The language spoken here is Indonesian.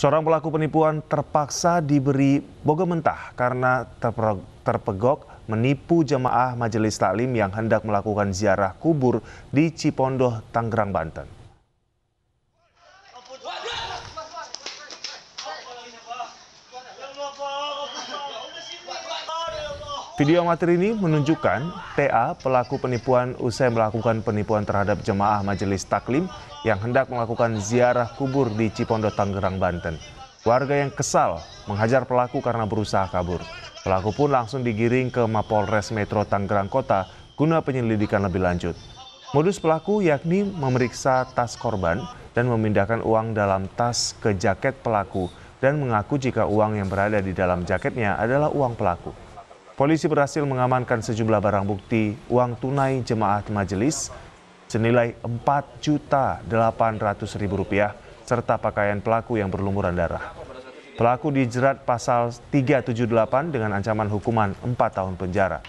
Seorang pelaku penipuan terpaksa diberi boga mentah karena terpegok menipu jemaah majelis taklim yang hendak melakukan ziarah kubur di Cipondoh, Tangerang, Banten. Video amatir ini menunjukkan TA pelaku penipuan usai melakukan penipuan terhadap jemaah majelis taklim yang hendak melakukan ziarah kubur di Cipondo, Tangerang, Banten. Warga yang kesal menghajar pelaku karena berusaha kabur. Pelaku pun langsung digiring ke Mapolres Metro Tangerang Kota guna penyelidikan lebih lanjut. Modus pelaku yakni memeriksa tas korban dan memindahkan uang dalam tas ke jaket pelaku dan mengaku jika uang yang berada di dalam jaketnya adalah uang pelaku. Polisi berhasil mengamankan sejumlah barang bukti uang tunai jemaat majelis senilai Rp4.800.000 serta pakaian pelaku yang berlumuran darah. Pelaku dijerat pasal 378 dengan ancaman hukuman 4 tahun penjara.